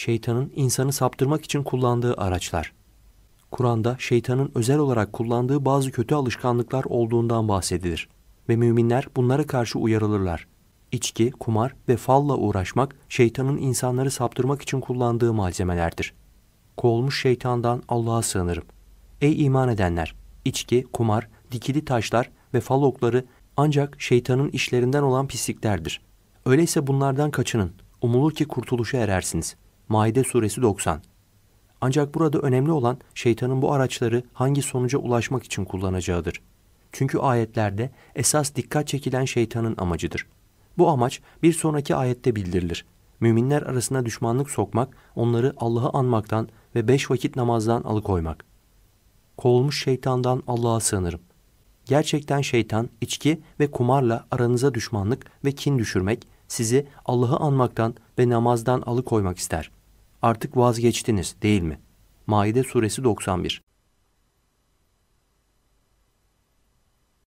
şeytanın insanı saptırmak için kullandığı araçlar. Kur'an'da şeytanın özel olarak kullandığı bazı kötü alışkanlıklar olduğundan bahsedilir ve müminler bunlara karşı uyarılırlar. İçki, kumar ve falla uğraşmak şeytanın insanları saptırmak için kullandığı malzemelerdir. Kovulmuş şeytandan Allah'a sığınırım. Ey iman edenler! İçki, kumar, dikili taşlar ve fal okları ancak şeytanın işlerinden olan pisliklerdir. Öyleyse bunlardan kaçının. Umulur ki kurtuluşa erersiniz. Maide suresi 90. Ancak burada önemli olan şeytanın bu araçları hangi sonuca ulaşmak için kullanacağıdır. Çünkü ayetlerde esas dikkat çekilen şeytanın amacıdır. Bu amaç bir sonraki ayette bildirilir. Müminler arasına düşmanlık sokmak, onları Allah'ı anmaktan ve beş vakit namazdan alıkoymak. Kovulmuş şeytandan Allah'a sığınırım. Gerçekten şeytan içki ve kumarla aranıza düşmanlık ve kin düşürmek, sizi Allah'ı anmaktan ve namazdan alıkoymak ister.'' artık vazgeçtiniz değil mi? Maide suresi 91